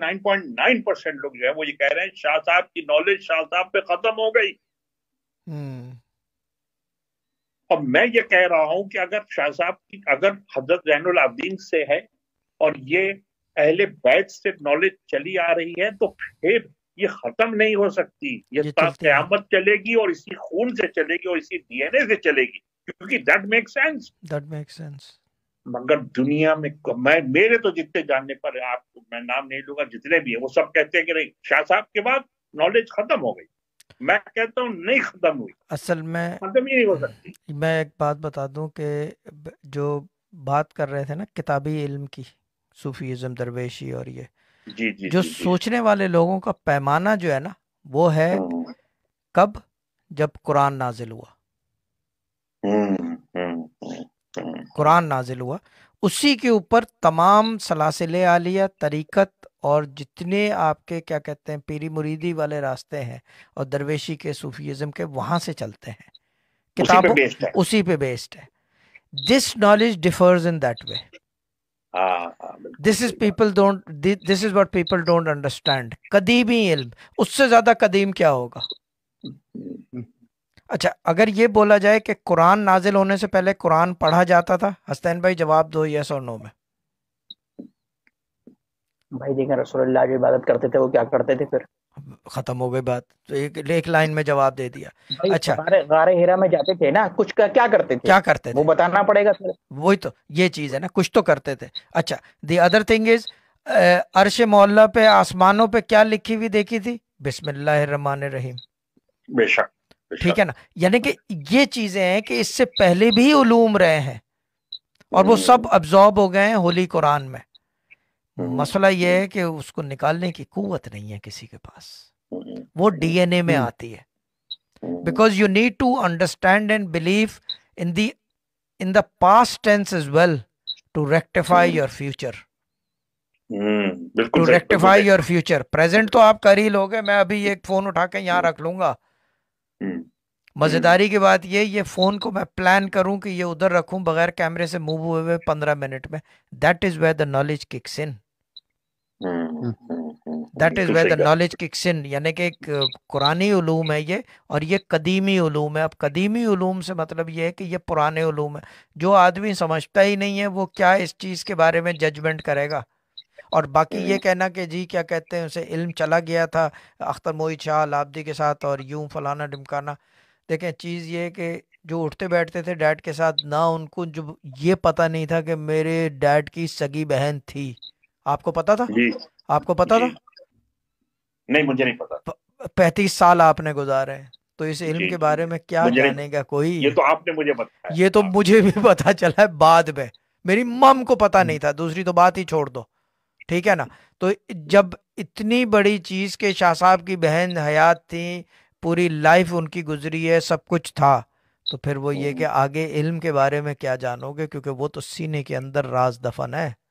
99.9 percent लोग जो है वो ये कह रहे हैं शाह साहब की नॉलेज शाह साहब पे खत्म हो गई हम्म। अब मैं ये कह रहा हूं कि अगर शाह साहब की अगर हजरत जैनुल आबदीन से है और ये अहले बैत से नॉलेज चली आ रही है तो फिर ये खत्म नहीं हो सकती ये तो क्यामत चलेगी और इसी खून से चलेगी और इसी डीएनए से चलेगी क्योंकि that make sense that make sense मगर दुनिया में मैं मेरे तो जितने जानने पर आप मैं नाम नहीं लूंगा जितने भी है वो सब कहते हैं कि नहीं शाह साहब के बाद नॉलेज खत्म हो गई मैं कहता हूँ नहीं खत्म हुई असल में खत्म ही नहीं हो सकती मैं एक बात बता दूं कि जो बात कर रहे थे ना किताबी इल्म की सूफीज़म दरवेशी और ये जी जी जो जी, सोचने जी, वाले लोगों का पैमाना जो है ना वो है हाँ। कब जब कुरान नाजिल हुआ हम्म। कुरान नाजिल हुआ उसी के ऊपर तमाम सलासिल आलिया तरीक़त और जितने आपके क्या कहते हैं पीरी मुरीदी वाले रास्ते हैं और दरवेशी के सूफीज़म के वहाँ से चलते हैं किताबों उसी पे बेस्ड है this knowledge differs in that way this is people don't this is what people don't understand कदीमी इल्म उससे ज्यादा कदीम क्या होगा हम्म, हम्म। अच्छा अगर ये बोला जाए कि कुरान नाजिल होने से पहले कुरान पढ़ा जाता था हस्तैन भाई जवाब दो यस और नो में भाई देखें रसोल्ला जो इबादत करते थे वो क्या करते थे फिर खत्म हो गई बात तो एक एक लाइन में जवाब दे दिया अच्छा गारे हीरा में जाते थे ना कुछ का, क्या करते थे क्या करते थे वो बताना पड़ेगा सर वही तो ये चीज है ना कुछ तो करते थे अच्छा दी अदर थिंग इज अर्श मोहल्ला पे आसमानों पे क्या लिखी हुई देखी थी बिस्मिल्लाह रहीम बेशक ठीक है ना यानी कि ये चीजें हैं कि इससे पहले भी उलूम रहे हैं और वो सब अब्जॉर्ब हम्म। हो गए हैं होली कुरान में हम्म। मसला ये है कि उसको निकालने की कुवत नहीं है किसी के पास हम्म। वो डीएनए में आती है because you need to understand and believe in the in the pass tense is well to rectify your future to rectify your future present तो आप कर ही लोगे मैं अभी एक फोन उठा के यहाँ रख लूंगा हम्म। मज़ेदारी की बात ये ये फ़ोन को मैं प्लान करूं कि ये उधर रखूं बगैर कैमरे से मूव हुए हुए पंद्रह मिनट में that is where the knowledge kicks in that is where the knowledge kicks in यानी कि एक कुरानी उलूम है ये और ये कदीमी उलूम है अब कदीमी उलूम से मतलब ये है कि ये पुराने उलूम है जो आदमी समझता ही नहीं है वो क्या इस चीज़ के बारे में जजमेंट करेगा और बाकी ये हम्म। कहना कि जी क्या कहते हैं उसे इल्म चला गया था अख्तर मोहित शाह लाबदी के साथ और यूं फलाना डिमकाना देखें चीज़ ये कि जो उठते बैठते थे डैड के साथ ना उनको जो ये पता नहीं था कि मेरे डैड की सगी बहन थी आपको पता था जी आपको पता जी। था नहीं मुझे नहीं पता पैंतीस साल आपने गुजारे हैं तो इस इल्म के बारे में क्या जानेगा कोई ये तो आपने मुझे बताया ये तो हाँ। मुझे भी पता चला है बाद में मेरी मम को पता हम्म। नहीं था दूसरी तो बात ही छोड़ दो ठीक है ना तो जब इतनी बड़ी चीज़ के शाह साहब की बहन हयात थी पूरी लाइफ उनकी गुजरी है सब कुछ था तो फिर वो ये कि हम्म। आगे इल्म के बारे में क्या जानोगे क्योंकि वो तो सीने के अंदर राज दफन है